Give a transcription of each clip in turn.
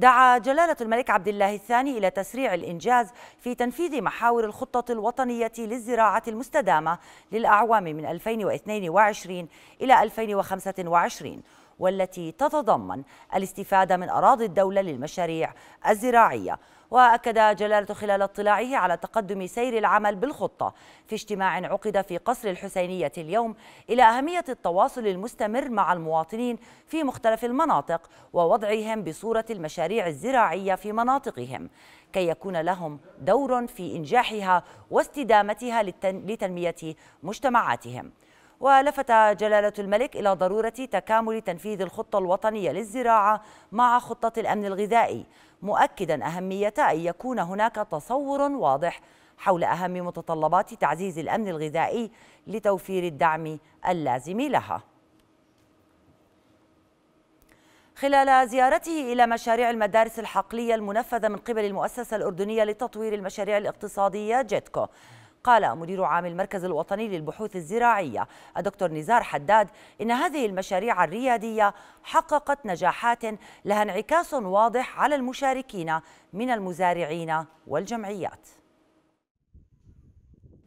دعا جلالة الملك عبد الله الثاني إلى تسريع الإنجاز في تنفيذ محاور الخطة الوطنية للزراعة المستدامة للأعوام من 2022 إلى 2025 والتي تتضمن الاستفادة من أراضي الدولة للمشاريع الزراعية وأكد جلالته خلال اطلاعه على تقدم سير العمل بالخطة في اجتماع عقد في قصر الحسينية اليوم إلى أهمية التواصل المستمر مع المواطنين في مختلف المناطق ووضعهم بصورة المشاريع الزراعية في مناطقهم كي يكون لهم دور في إنجاحها واستدامتها لتنمية مجتمعاتهم ولفت جلالة الملك إلى ضرورة تكامل تنفيذ الخطة الوطنية للزراعة مع خطة الأمن الغذائي مؤكدا أهمية أن يكون هناك تصور واضح حول أهم متطلبات تعزيز الأمن الغذائي لتوفير الدعم اللازم لها خلال زيارته إلى مشاريع المدارس الحقلية المنفذة من قبل المؤسسة الأردنية لتطوير المشاريع الاقتصادية جيتكو قال مدير عام المركز الوطني للبحوث الزراعية الدكتور نزار حداد إن هذه المشاريع الريادية حققت نجاحات لها انعكاس واضح على المشاركين من المزارعين والجمعيات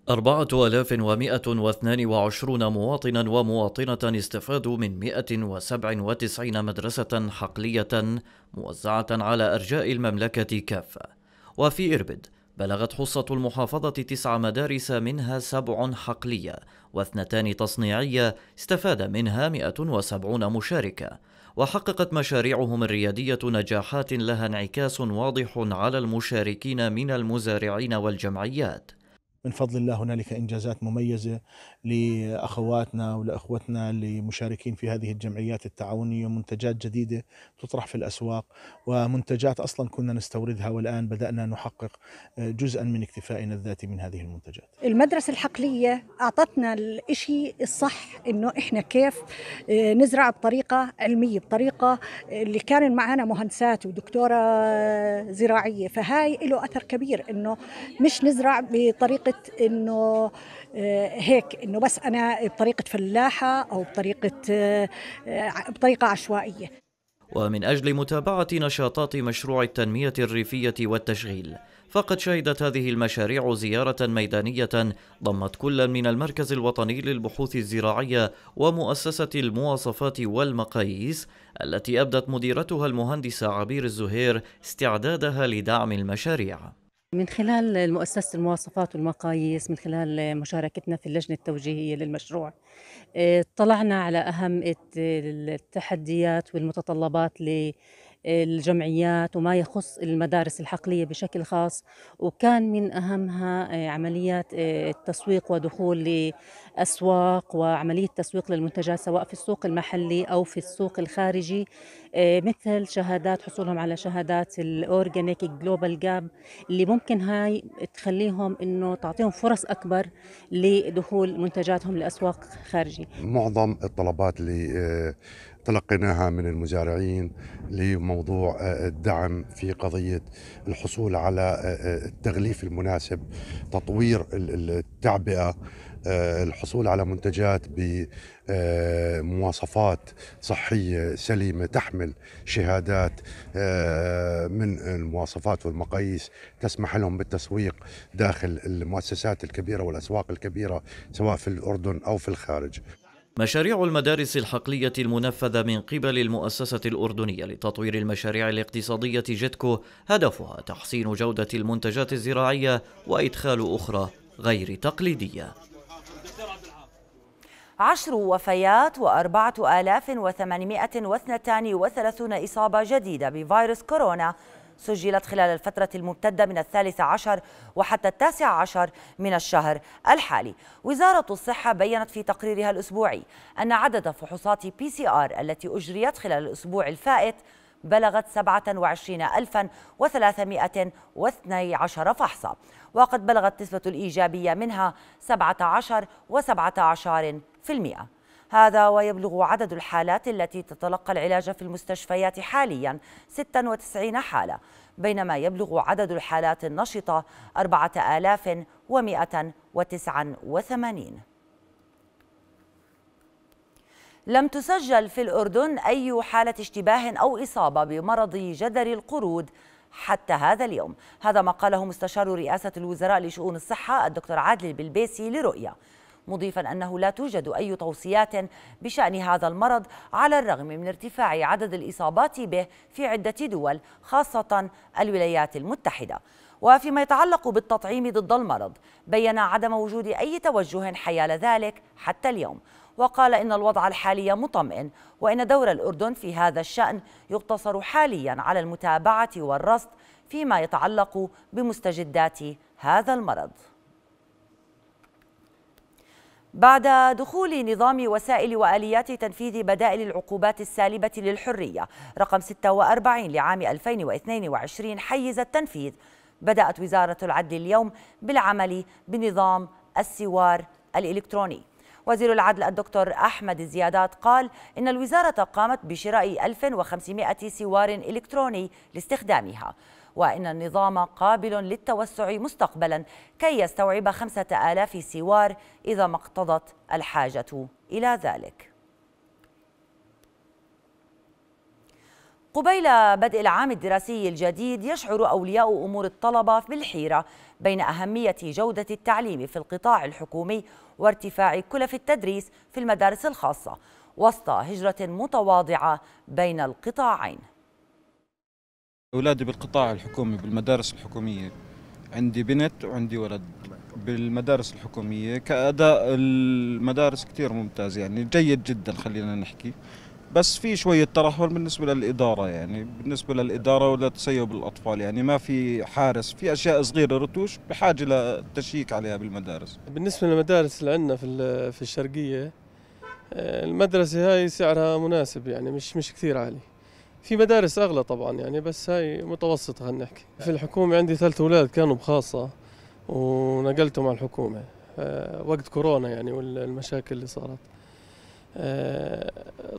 4122 مواطنا ومواطنة استفادوا من 197 مدرسة حقلية موزعة على أرجاء المملكة كافة وفي إربد بلغت حصة المحافظة تسع مدارس منها سبع حقلية واثنتان تصنيعية استفاد منها 170 مشاركة وحققت مشاريعهم الريادية نجاحات لها انعكاس واضح على المشاركين من المزارعين والجمعيات من فضل الله هنالك انجازات مميزه لاخواتنا ولاخوتنا اللي مشاركين في هذه الجمعيات التعاونيه منتجات جديده تطرح في الاسواق ومنتجات اصلا كنا نستوردها والان بدانا نحقق جزءا من اكتفائنا الذاتي من هذه المنتجات. المدرسه الحقليه اعطتنا الشيء الصح انه احنا كيف آه، نزرع بطريقه علميه بطريقه اللي كان معنا مهندسات ودكتوره آه، زراعيه فهاي له اثر كبير انه مش نزرع بطريقه فكرة انه آه، هيك انه بس انا بطريقة فلاحة او بطريقة آه، بطريقة عشوائية ومن اجل متابعة نشاطات مشروع التنمية الريفية والتشغيل فقد شهدت هذه المشاريع زيارة ميدانية ضمت كلا من المركز الوطني للبحوث الزراعية ومؤسسة المواصفات والمقاييس التي أبدت مديرتها المهندسة عبير الزهير استعدادها لدعم المشاريع من خلال مؤسسة المواصفات والمقاييس من خلال مشاركتنا في اللجنة التوجيهية للمشروع اطلعنا آه، على أهم التحديات والمتطلبات الجمعيات وما يخص المدارس الحقلية بشكل خاص وكان من أهمها آه، عمليات آه، التسويق ودخول لأسواق وعملية تسويق للمنتجات سواء في السوق المحلي أو في السوق الخارجي آه، مثل شهادات حصولهم على شهادات الأورجانيك جلوبال جاب اللي ممكن هاي تخليهم أنه تعطيهم فرص أكبر لدخول منتجاتهم لأسواق خارجي معظم الطلبات اللي تلقيناها من المزارعين لموضوع آه، الدعم في قضية الحصول على آه، آه، التغليف المناسب تطوير التعبئة الحصول على منتجات بمواصفات صحية سليمة تحمل شهادات من المواصفات والمقاييس تسمح لهم بالتسويق داخل المؤسسات الكبيرة والأسواق الكبيرة سواء في الأردن أو في الخارج مشاريع المدارس الحقلية المنفذة من قبل المؤسسة الأردنية لتطوير المشاريع الاقتصادية جيتكو هدفها تحسين جودة المنتجات الزراعية وإدخال أخرى غير تقليدية عشر وفيات وأربعة آلاف وثمانمائة واثنتان وثلاثون إصابة جديدة بفيروس كورونا سجلت خلال الفترة الممتدة من الثالث عشر وحتى التاسع عشر من الشهر الحالي وزارة الصحة بيّنت في تقريرها الأسبوعي أن عدد فحوصات بي سي آر التي أجريت خلال الأسبوع الفائت بلغت 27312 فحصا وقد بلغت نسبة الإيجابية منها 17 و17 في المئة هذا ويبلغ عدد الحالات التي تتلقى العلاج في المستشفيات حاليا 96 حالة بينما يبلغ عدد الحالات النشطة 4189 لم تسجل في الأردن أي حالة اشتباه أو إصابة بمرض جدري القرود حتى هذا اليوم هذا ما قاله مستشار رئاسة الوزراء لشؤون الصحة الدكتور عادل البلبيسي لرؤية مضيفا أنه لا توجد أي توصيات بشأن هذا المرض على الرغم من ارتفاع عدد الإصابات به في عدة دول خاصة الولايات المتحدة وفيما يتعلق بالتطعيم ضد المرض بين عدم وجود أي توجه حيال ذلك حتى اليوم وقال إن الوضع الحالي مطمئن وإن دور الأردن في هذا الشأن يقتصر حاليا على المتابعة والرصد فيما يتعلق بمستجدات هذا المرض بعد دخول نظام وسائل وآليات تنفيذ بدائل العقوبات السالبة للحرية رقم 46 لعام 2022 حيز التنفيذ بدأت وزارة العدل اليوم بالعمل بنظام السوار الإلكتروني وزير العدل الدكتور أحمد الزيادات قال إن الوزارة قامت بشراء 1500 سوار إلكتروني لاستخدامها وأن النظام قابل للتوسع مستقبلا كي يستوعب خمسة آلاف سوار إذا ما اقتضت الحاجة إلى ذلك قبيل بدء العام الدراسي الجديد يشعر أولياء أمور الطلبة بالحيرة بين أهمية جودة التعليم في القطاع الحكومي وارتفاع كلف التدريس في المدارس الخاصة وسط هجرة متواضعة بين القطاعين أولادي بالقطاع الحكومي بالمدارس الحكومية عندي بنت وعندي ولد بالمدارس الحكومية كأداء المدارس كتير ممتاز يعني جيد جدا خلينا نحكي بس في شوية ترهل بالنسبة للإدارة يعني بالنسبة للإدارة ولتسيب الأطفال يعني ما في حارس في أشياء صغيرة رتوش بحاجة للتشيك عليها بالمدارس بالنسبة للمدارس اللي عندنا في في الشرقية آه، المدرسة هاي سعرها مناسب يعني مش مش كثير عالي في مدارس اغلى طبعا يعني بس هاي متوسطه خلينا نحكي في الحكومه عندي ثلاث اولاد كانوا بخاصه ونقلتهم على الحكومه آه، وقت كورونا يعني والمشاكل اللي صارت آه،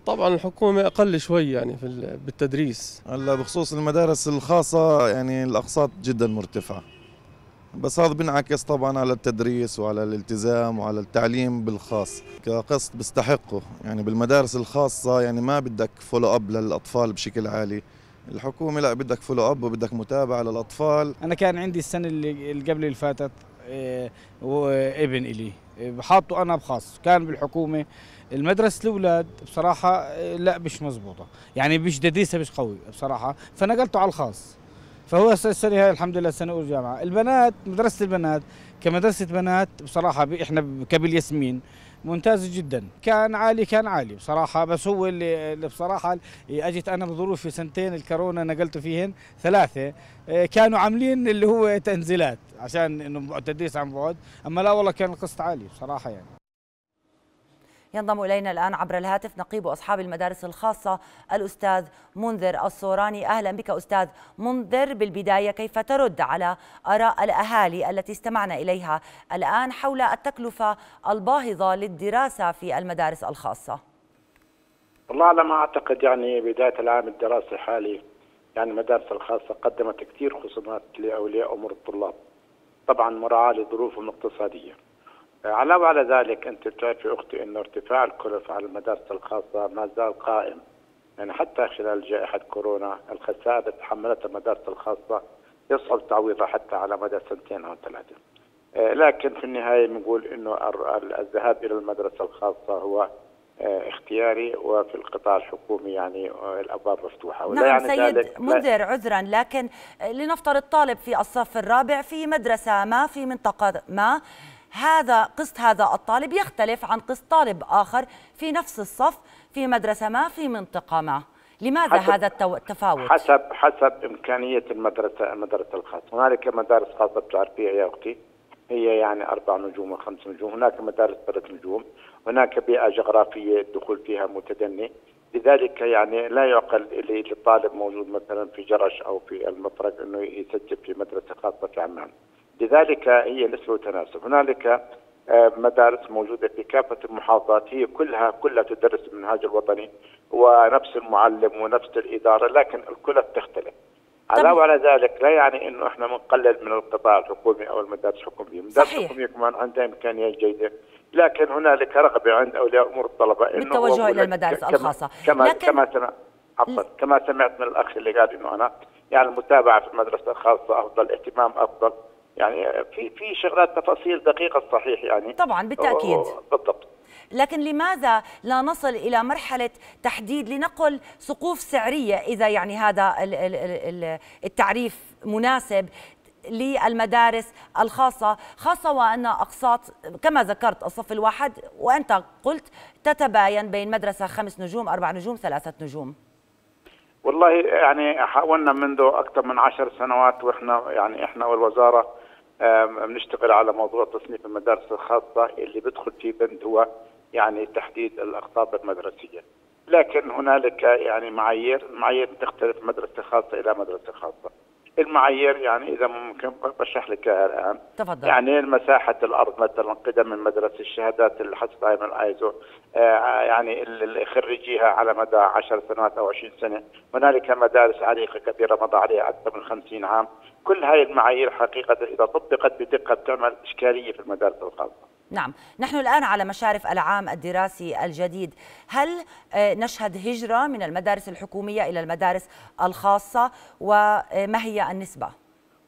طبعا الحكومه اقل شوي يعني في بالتدريس هلا بخصوص المدارس الخاصه يعني الاقساط جدا مرتفعه بس هذا بينعكس طبعا على التدريس وعلى الالتزام وعلى التعليم بالخاص كقسط بيستحقه يعني بالمدارس الخاصة يعني ما بدك فولو أب للأطفال بشكل عالي الحكومة لا بدك فولو أب وبدك متابعة للأطفال أنا كان عندي السنة اللي قبل اللي فاتت إيه، وابن إلي حاطه أنا بخاص كان بالحكومة المدرسة الأولاد بصراحة لا مش مزبوطة يعني مش دديسة مش قوي بصراحة فنقلته على الخاص فهو السنه هاي الحمد لله سنه اولى جامعه البنات مدرسه البنات كمدرسه بنات بصراحه احنا ياسمين ممتاز جدا كان عالي كان عالي بصراحة بس هو اللي, اللي بصراحة أجت أنا بظروفي سنتين الكورونا نقلت فيهن ثلاثة آه، كانوا عاملين اللي هو تنزيلات عشان إنه تدريس عن بعد أما لا والله كان القسط عالي بصراحة يعني ينضم إلينا الآن عبر الهاتف نقيب أصحاب المدارس الخاصة الأستاذ منذر الصوراني أهلا بك أستاذ منذر بالبداية كيف ترد على آراء الأهالي التي استمعنا إليها الآن حول التكلفة الباهظة للدراسة في المدارس الخاصة والله على ما أعتقد يعني بداية العام الدراسي الحالي يعني المدارس الخاصة قدمت كثير خصومات لأولياء أمور الطلاب طبعا مراعاة لظروفهم الاقتصادية علاوة على ذلك أنت بتعرفي أختي أنه ارتفاع الكلف على المدارس الخاصة ما زال قائم يعني حتى خلال جائحة كورونا الخسائر اللي تحملتها المدارس الخاصة يصعب تعويضها حتى على مدى سنتين أو ثلاثة آه، لكن في النهاية بنقول أنه الذهاب إلى المدرسة الخاصة هو آه، اختياري وفي القطاع الحكومي يعني آه، الابواب مفتوحه ولا نعم يعني سيد ذلك منذر عذرا لكن لنفترض طالب في الصف الرابع في مدرسه ما في منطقه ما هذا قسط هذا الطالب يختلف عن قسط طالب آخر في نفس الصف في مدرسة ما في منطقة ما لماذا هذا التفاوت؟ حسب حسب إمكانية المدرسة المدرسة الخاصة هنالك مدارس خاصة بتعرفيها يا أختي هي يعني أربع نجوم وخمس نجوم هناك مدارس ثلاث نجوم هناك بيئة جغرافية الدخول فيها متدني لذلك يعني لا يعقل الطالب موجود مثلا في جرش أو في المطرق أنه يسجل في مدرسة خاصة في عمان لذلك هي نسبة وتناسب تناسب هنالك آه، مدارس موجودة في كافة المحافظات هي كلها كلها تدرس المنهاج الوطني ونفس المعلم ونفس الإدارة لكن الكلف تختلف علاوة على ذلك لا يعني أنه إحنا بنقلل من القطاع الحكومي أو المدارس الحكومية المدارس الحكومية كمان عندها إمكانيات جيدة لكن هنالك رغبة عند أولياء أمور الطلبة إنه بالتوجه إلى المدارس الخاصة كما لكن... كما سمع... كما سمعت من الأخ اللي قال إنه أنا يعني المتابعة في المدرسة الخاصة أفضل اهتمام أفضل يعني في في شغلات تفاصيل دقيقه صحيح يعني طبعا بالتاكيد بالضبط لكن لماذا لا نصل الى مرحله تحديد لنقل سقوف سعريه اذا يعني هذا التعريف مناسب للمدارس الخاصة خاصة وأن أقساط كما ذكرت الصف الواحد وأنت قلت تتباين بين مدرسة خمس نجوم أربع نجوم ثلاثة نجوم والله يعني حاولنا منذ أكثر من عشر سنوات وإحنا يعني إحنا والوزارة بنشتغل على موضوع تصنيف المدارس الخاصه اللي بيدخل في بند هو يعني تحديد الاقطاب المدرسيه. لكن هنالك يعني معايير، المعايير تختلف مدرسه خاصه الى مدرسه خاصه. المعايير يعني اذا ممكن بشرح لك اياها الان تفضل يعني مساحه الارض مثلا قدم المدرسه الشهادات آه، يعني اللي حصلت عليها من الايزو يعني اللي خريجيها على مدى 10 سنوات او 20 سنه هنالك مدارس عريقه كبيره مضى عليها اكثر من 50 عام كل هاي المعايير حقيقه اذا طبقت بدقه بتعمل اشكاليه في المدارس الخاصه نعم نحن الآن على مشارف العام الدراسي الجديد هل آه، نشهد هجرة من المدارس الحكومية إلى المدارس الخاصة وما هي النسبة؟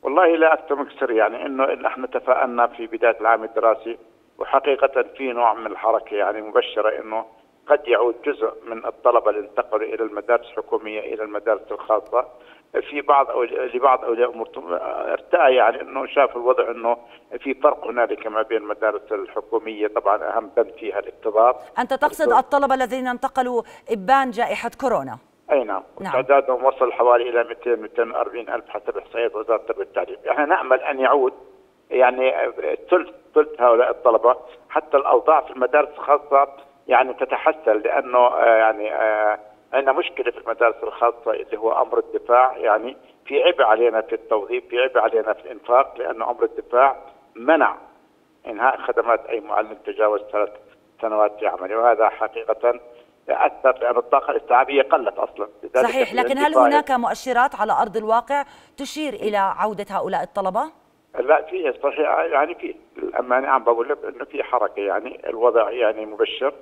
والله لا أكتم كثير يعني أنه نحن تفاءلنا في بداية العام الدراسي وحقيقة في نوع من الحركة يعني مبشرة أنه قد يعود جزء من الطلبة اللي انتقلوا إلى المدارس الحكومية إلى المدارس الخاصة في بعض أو لبعض اولياء الامور ارتأى يعني انه شاف الوضع انه في فرق هنالك ما بين المدارس الحكوميه طبعا اهم بند فيها الاكتظاظ انت تقصد الطلبه الذين انتقلوا ابان جائحه كورونا اي نعم, نعم. تعدادهم وصل حوالي الى 200 240 الف حسب احصائيات وزاره التربيه والتعليم احنا نامل ان يعود يعني ثلث ثلث هؤلاء الطلبه حتى الاوضاع في المدارس الخاصه يعني تتحسن لانه آه، يعني آه، عندنا مشكله في المدارس الخاصه اللي هو امر الدفاع يعني في عبء علينا في التوظيف في عبء علينا في الانفاق لانه امر الدفاع منع انهاء خدمات اي معلم تجاوز ثلاث سنوات في عمله وهذا حقيقه اثر لان الطاقه الاستيعابيه قلت اصلا صحيح لكن هل هناك مؤشرات على ارض الواقع تشير الى عوده هؤلاء الطلبه؟ لا في صحيح يعني في اما انا عم بقول لك انه في حركه يعني الوضع يعني مبشر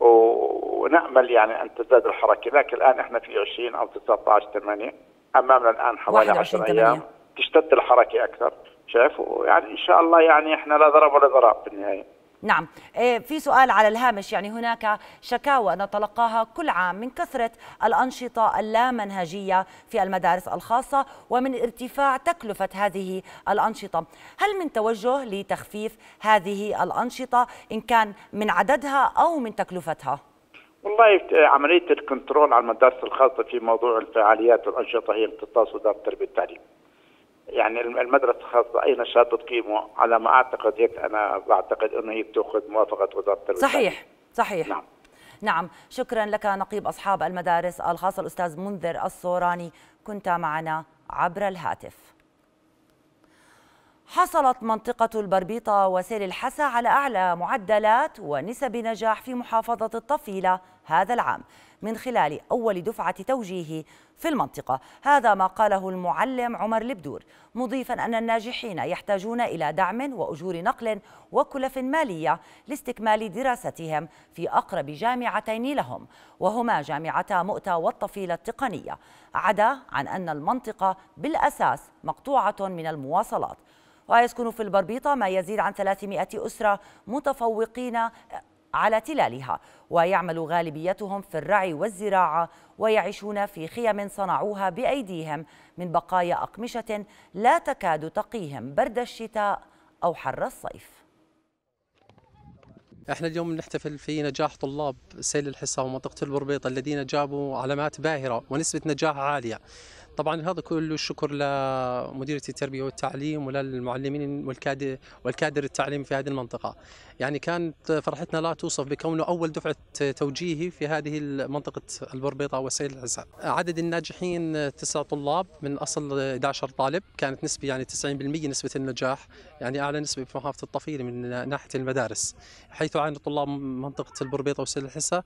ونامل يعني ان تزداد الحركه لكن الان احنا في 20 او 19 8 امامنا الان حوالي 10 ايام تشتد الحركه اكثر شايف يعني ان شاء الله يعني احنا لا ضرب ولا ضراب في النهايه نعم إيه، في سؤال على الهامش يعني هناك شكاوى نتلقاها كل عام من كثرة الأنشطة اللامنهجية في المدارس الخاصة ومن ارتفاع تكلفة هذه الأنشطة هل من توجه لتخفيف هذه الأنشطة إن كان من عددها أو من تكلفتها؟ والله عملية الكنترول على المدارس الخاصة في موضوع الفعاليات والأنشطة هي امتصاص وزارة التربية والتعليم يعني المدرسة الخاصة أي نشاط بتقيمه على ما أعتقد هيك أنا بعتقد أنه هي بتأخذ موافقة وزارة التربية صحيح صحيح نعم نعم شكرا لك نقيب أصحاب المدارس الخاصة الأستاذ منذر الصوراني كنت معنا عبر الهاتف حصلت منطقة البربيطة وسيل الحسا على أعلى معدلات ونسب نجاح في محافظة الطفيلة هذا العام من خلال أول دفعة توجيه في المنطقة هذا ما قاله المعلم عمر البدور مضيفا أن الناجحين يحتاجون إلى دعم وأجور نقل وكلف مالية لاستكمال دراستهم في أقرب جامعتين لهم وهما جامعتا مؤتة والطفيلة التقنية عدا عن أن المنطقة بالأساس مقطوعة من المواصلات ويسكن في البربيطة ما يزيد عن 300 أسرة متفوقين على تلالها ويعمل غالبيتهم في الرعي والزراعة ويعيشون في خيم صنعوها بأيديهم من بقايا أقمشة لا تكاد تقيهم برد الشتاء أو حر الصيف احنا اليوم نحتفل في نجاح طلاب سيل الحصه ومنطقه البربيطه الذين جابوا علامات باهره ونسبه نجاح عاليه طبعا هذا كله الشكر لمديريه التربيه والتعليم وللمعلمين والكادر والكادر التعليمي في هذه المنطقه. يعني كانت فرحتنا لا توصف بكونه اول دفعه توجيهي في هذه منطقه البربيطه وسيل العزاب. عدد الناجحين تسع طلاب من اصل 11 طالب، كانت نسبه يعني 90% نسبه النجاح، يعني اعلى نسبه في محافظه الطفيله من ناحيه المدارس، حيث عانى طلاب منطقه البربيطه وسيل الحسا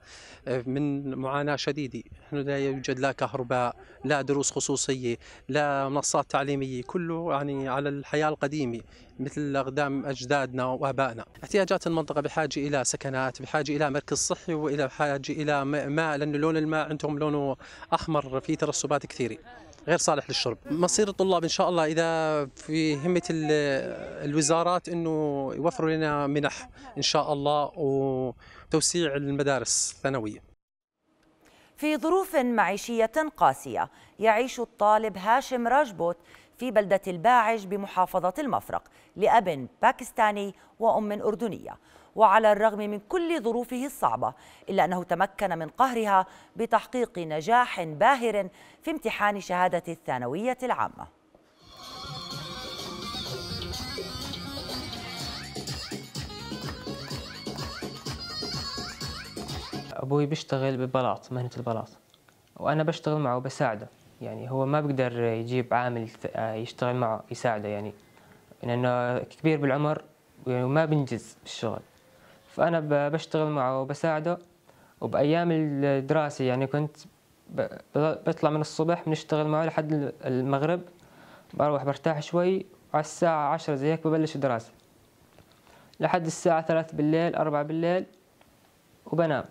آه، من معاناه شديده، لا يوجد لا كهرباء، لا دروس خصوصيه موسيقيه لمنصات تعليميه كله يعني على الحياه القديمه مثل اقدام اجدادنا وابائنا احتياجات المنطقه بحاجه الى سكنات بحاجه الى مركز صحي والى بحاجه الى ماء لانه لون الماء عندهم لونه احمر في ترسبات كثيره غير صالح للشرب مصير الطلاب ان شاء الله اذا في همه الوزارات انه يوفروا لنا منح ان شاء الله وتوسيع المدارس الثانويه في ظروف معيشية قاسية يعيش الطالب هاشم راجبوت في بلدة الباعج بمحافظة المفرق لأب باكستاني وأم أردنية وعلى الرغم من كل ظروفه الصعبة إلا أنه تمكن من قهرها بتحقيق نجاح باهر في امتحان شهادة الثانوية العامة أبوي بيشتغل ببلاط مهنة البلاط وأنا بشتغل معه وبساعده يعني هو ما بقدر يجيب عامل يشتغل معه يساعده يعني لأنه كبير بالعمر وما يعني بنجز بالشغل فأنا بشتغل معه وبساعده وبأيام الدراسة يعني كنت بطلع من الصبح بنشتغل معه لحد المغرب بروح برتاح شوي على الساعة عشرة زي هيك ببلش الدراسة لحد الساعة ثلاث بالليل أربعة بالليل وبنام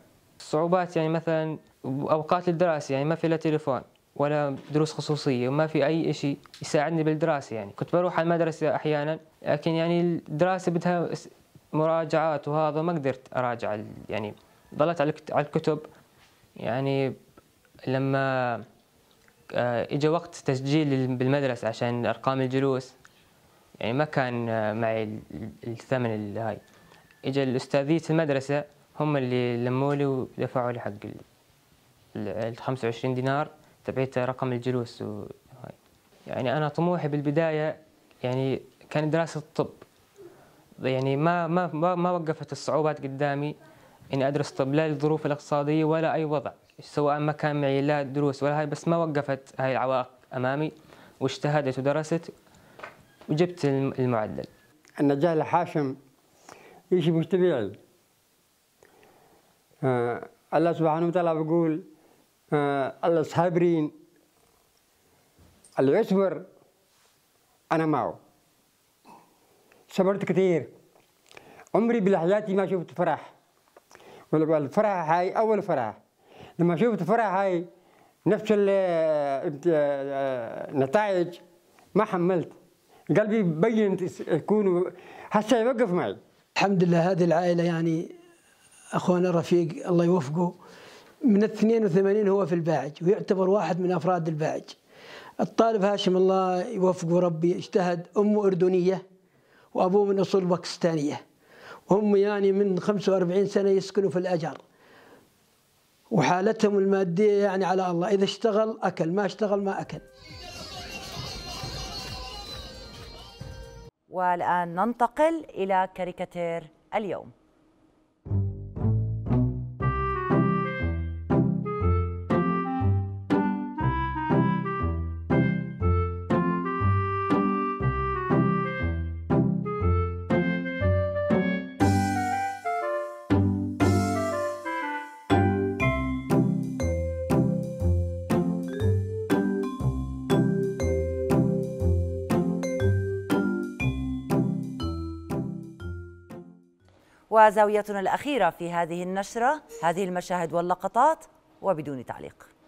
صعوبات يعني مثلا اوقات الدراسه يعني ما في لا تليفون ولا دروس خصوصيه وما في اي شيء يساعدني بالدراسه يعني كنت بروح على المدرسه احيانا لكن يعني الدراسه بدها مراجعات وهذا ما قدرت اراجع يعني ضلت على الكتب يعني لما آه، اجى وقت تسجيل بالمدرسه عشان ارقام الجلوس يعني ما كان معي الثمن هاي اجى الاستاذيه المدرسه هم اللي لموا لي ودفعوا لي حق ال 25 دينار تبعت رقم الجلوس و... يعني أنا طموحي بالبداية يعني كان دراسة الطب يعني ما ما ما وقفت الصعوبات قدامي اني ادرس طب لا الظروف الاقتصاديه ولا اي وضع سواء ما كان معي لا دروس ولا هاي بس ما وقفت هاي العوائق امامي واجتهدت ودرست وجبت المعدل النجاح لحاشم شيء مش طبيعي آه، الله سبحانه وتعالى بيقول آه، الله صابرين اللي يصبر أنا معه صبرت كثير عمري بحياتي ما شفت فرح والفرح هاي أول فرح لما شفت فرح هاي نفس النتائج آه، ما حملت قلبي بين يكون هسه يوقف معي الحمد لله هذه العائلة يعني اخونا رفيق الله يوفقه من ال 82 هو في الباعج ويعتبر واحد من افراد الباعج الطالب هاشم الله يوفقه ربي اجتهد امه اردنيه وابوه من اصول باكستانيه وهم يعني من 45 سنه يسكنوا في الاجر وحالتهم الماديه يعني على الله اذا اشتغل اكل ما اشتغل ما اكل والان ننتقل الى كاريكاتير اليوم وزاويتنا الأخيرة في هذه النشرة هذه المشاهد واللقطات وبدون تعليق